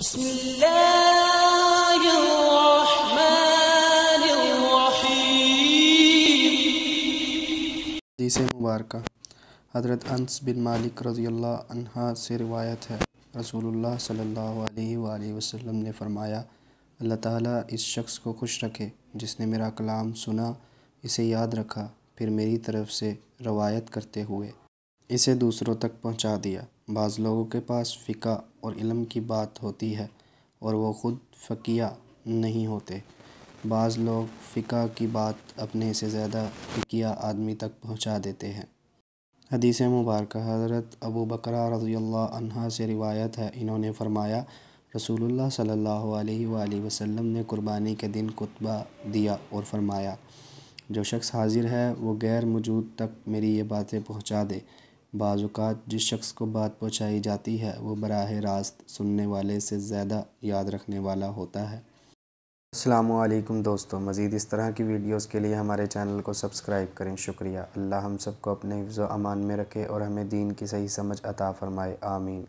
بسم मुबारक हज़रत अनस बिन मालिक रज़ी से रिवायत है रसूल सल्लल्लाहु अलैहि ने फ़रमाया अल्लाह ताला इस शख्स को खुश रखे जिसने मेरा कलाम सुना इसे याद रखा फिर मेरी तरफ़ से रवायत करते हुए इसे दूसरों तक पहुँचा दिया बाज़ लोगों के पास फ़िका और इलम की बात होती है और वो ख़ुद फ़किया नहीं होते बाज़ लोग फ़िका की बात अपने से ज़्यादा फ़िकिया आदमी तक पहुँचा देते हैं हदीस मुबारक हज़रत अबू बकरा रज़ी से रिवायत है इन्होंने फ़रमाया रसूलुल्लाह सल्लल्लाहु अलैहि वसल्लम ने कुर्बानी के दिन कुतबा दिया और फ़रमाया जो शख्स हाज़िर है वो गैर मौजूद तक मेरी ये बातें पहुँचा दे बाज़ात जिस शख्स को बात पहुँचाई जाती है वो बराह रास्त सुनने वाले से ज़्यादा याद रखने वाला होता है असलम दोस्तों मज़ीद इस तरह की वीडियोस के लिए हमारे चैनल को सब्सक्राइब करें शुक्रिया अल्लाह हम सबको अपने हिफ्ज़ अमान में रखे और हमें दीन की सही समझ अता फ़रमाए आमीन